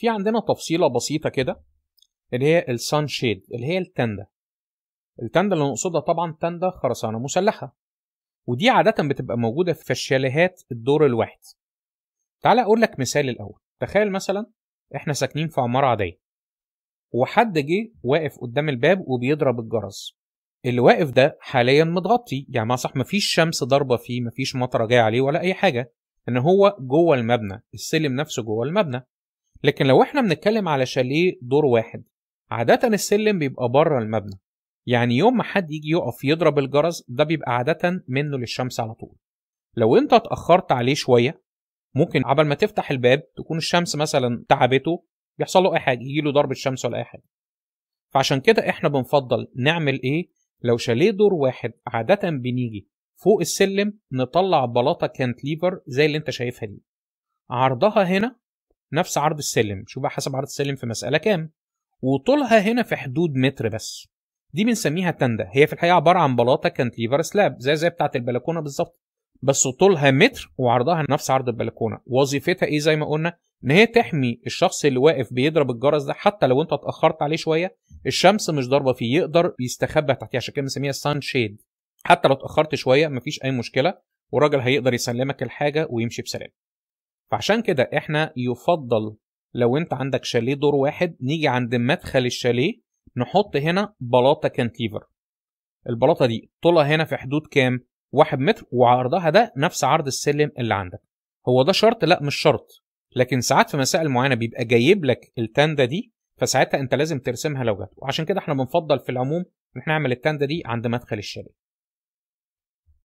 في عندنا تفصيله بسيطه كده اللي هي السان شيد اللي هي التندا التندا اللي نقصدها طبعا تندا خرسانه مسلحه ودي عاده بتبقى موجوده في الشاليهات الدور الواحد تعال اقول لك مثال الاول تخيل مثلا احنا ساكنين في عماره عاديه وحد جه واقف قدام الباب وبيضرب الجرس اللي واقف ده حاليا متغطي يعني ما صح مفيش شمس ضاربه فيه مفيش مطره جايه عليه ولا اي حاجه ان هو جوه المبنى السلم نفسه جوه المبنى لكن لو احنا بنتكلم على شاليه دور واحد عادة السلم بيبقى بره المبنى يعني يوم ما حد يجي يقف يضرب الجرس ده بيبقى عادة منه للشمس على طول لو انت اتأخرت عليه شوية ممكن قبل ما تفتح الباب تكون الشمس مثلا تعبته يحصل له اي حاجة يجي له ضربة شمس ولا اي حاجة فعشان كده احنا بنفضل نعمل ايه لو شاليه دور واحد عادة بنيجي فوق السلم نطلع بلاطة كانتليفر زي اللي انت شايفها دي عرضها هنا نفس عرض السلم شوف بقى حسب عرض السلم في مسألة كام وطولها هنا في حدود متر بس دي بنسميها تندة هي في الحقيقة عبارة عن بلاطة كانت ليفر سلاب زي زي بتاعة البلكونة بالظبط بس طولها متر وعرضها نفس عرض البلكونة وظيفتها ايه زي ما قلنا ان هي تحمي الشخص اللي واقف بيضرب الجرس ده حتى لو انت اتأخرت عليه شوية الشمس مش ضاربة فيه يقدر يستخبى تحتيه عشان كده بنسميها سان شيد حتى لو اتأخرت شوية مفيش أي مشكلة والراجل هيقدر يسلمك الحاجة ويمشي بسلام فعشان كده احنا يفضل لو انت عندك شاليه دور واحد نيجي عند مدخل الشاليه نحط هنا بلاطه كانتيفر البلاطه دي طولها هنا في حدود كام واحد متر وعرضها ده نفس عرض السلم اللي عندك هو ده شرط لا مش شرط لكن ساعات في مسائل معينه بيبقى جايب لك التنده دي فساعتها انت لازم ترسمها لو جت وعشان كده احنا بنفضل في العموم ان احنا نعمل التنده دي عند مدخل الشاليه